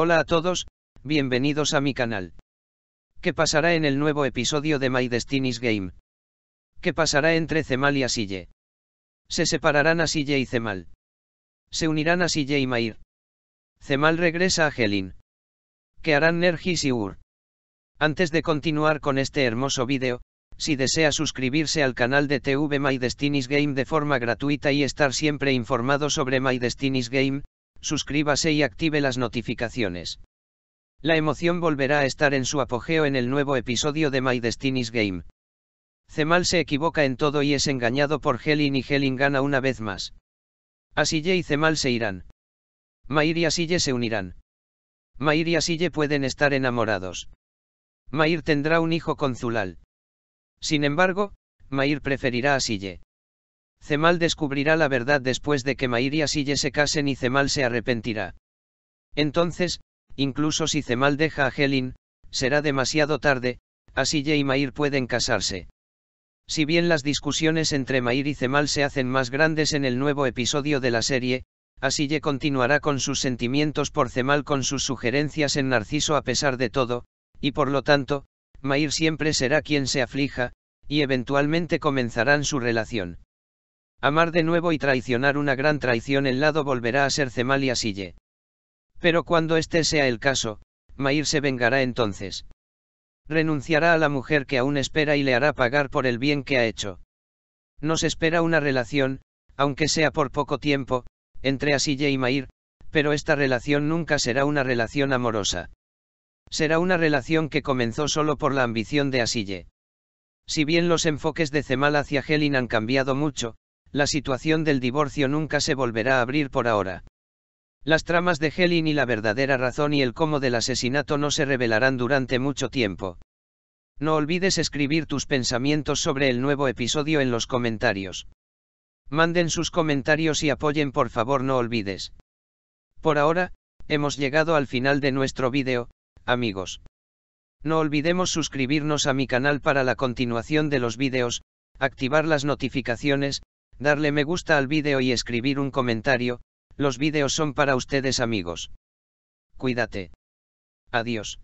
Hola a todos, bienvenidos a mi canal. ¿Qué pasará en el nuevo episodio de My Destiny's Game? ¿Qué pasará entre Cemal y Sille? Se separarán Sille y Cemal. Se unirán Asille y Mair. Cemal regresa a Helin. ¿Qué harán Nergis y Ur? Antes de continuar con este hermoso vídeo, si desea suscribirse al canal de TV My Destiny's Game de forma gratuita y estar siempre informado sobre My Destiny's Game, suscríbase y active las notificaciones. La emoción volverá a estar en su apogeo en el nuevo episodio de My Destiny's Game. Cemal se equivoca en todo y es engañado por Helin y Helin gana una vez más. Asille y Cemal se irán. Mair y Asille se unirán. Mair y Asille pueden estar enamorados. Mair tendrá un hijo con Zulal. Sin embargo, Mair preferirá a Sille. Cemal descubrirá la verdad después de que Mair y Asille se casen y Cemal se arrepentirá. Entonces, incluso si Cemal deja a Helin, será demasiado tarde, Asille y Mair pueden casarse. Si bien las discusiones entre Mair y Cemal se hacen más grandes en el nuevo episodio de la serie, Asille continuará con sus sentimientos por Cemal con sus sugerencias en Narciso a pesar de todo, y por lo tanto, Mair siempre será quien se aflija, y eventualmente comenzarán su relación. Amar de nuevo y traicionar una gran traición el lado volverá a ser Cemal y Asille. Pero cuando este sea el caso, Mair se vengará entonces. Renunciará a la mujer que aún espera y le hará pagar por el bien que ha hecho. Nos espera una relación, aunque sea por poco tiempo, entre Asille y Mair, pero esta relación nunca será una relación amorosa. Será una relación que comenzó solo por la ambición de Asille. Si bien los enfoques de Cemal hacia Helin han cambiado mucho, la situación del divorcio nunca se volverá a abrir por ahora. Las tramas de Helen y la verdadera razón y el cómo del asesinato no se revelarán durante mucho tiempo. No olvides escribir tus pensamientos sobre el nuevo episodio en los comentarios. Manden sus comentarios y apoyen por favor no olvides. Por ahora, hemos llegado al final de nuestro vídeo, amigos. No olvidemos suscribirnos a mi canal para la continuación de los vídeos, activar las notificaciones, darle me gusta al vídeo y escribir un comentario, los vídeos son para ustedes amigos. Cuídate. Adiós.